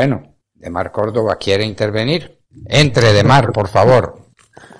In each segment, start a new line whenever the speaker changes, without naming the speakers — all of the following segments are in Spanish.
Bueno, Demar Córdoba quiere intervenir. Entre, Demar, por favor.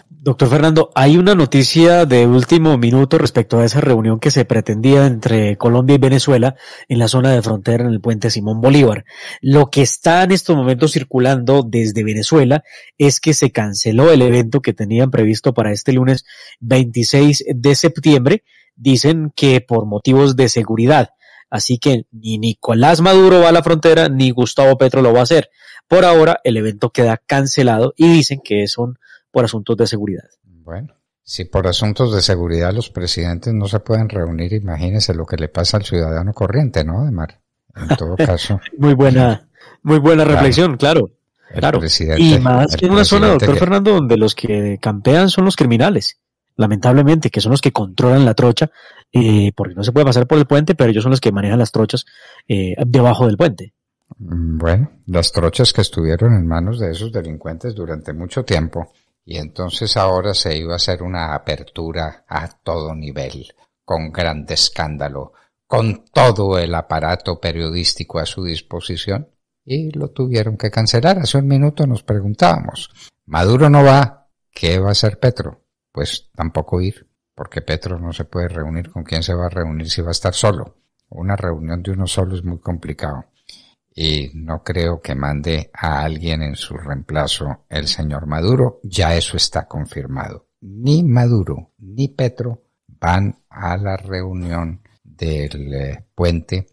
Doctor Fernando, hay una noticia de último minuto respecto a esa reunión que se pretendía entre Colombia y Venezuela en la zona de frontera en el puente Simón Bolívar. Lo que está en estos momentos circulando desde Venezuela es que se canceló el evento que tenían previsto para este lunes 26 de septiembre. Dicen que por motivos de seguridad. Así que ni Nicolás Maduro va a la frontera, ni Gustavo Petro lo va a hacer. Por ahora, el evento queda cancelado y dicen que son por asuntos de seguridad.
Bueno, si por asuntos de seguridad los presidentes no se pueden reunir, imagínese lo que le pasa al ciudadano corriente, ¿no, Ademar? En todo caso. muy buena,
muy buena reflexión,
claro. claro.
y más que en una zona, doctor Fernando, donde los que campean son los criminales lamentablemente, que son los que controlan la trocha, eh, porque no se puede pasar por el puente, pero
ellos son los que manejan las trochas eh, debajo del puente. Mm, bueno, las trochas que estuvieron en manos de esos delincuentes durante mucho tiempo y entonces ahora se iba a hacer una apertura a todo nivel, con gran escándalo, con todo el aparato periodístico a su disposición y lo tuvieron que cancelar. Hace un minuto nos preguntábamos, Maduro no va, ¿qué va a hacer Petro? pues tampoco ir, porque Petro no se puede reunir. ¿Con quién se va a reunir si va a estar solo? Una reunión de uno solo es muy complicado. Y no creo que mande a alguien en su reemplazo el señor Maduro. Ya eso está confirmado. Ni Maduro ni Petro van a la reunión del eh, puente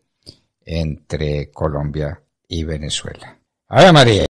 entre Colombia y Venezuela. Hola, María!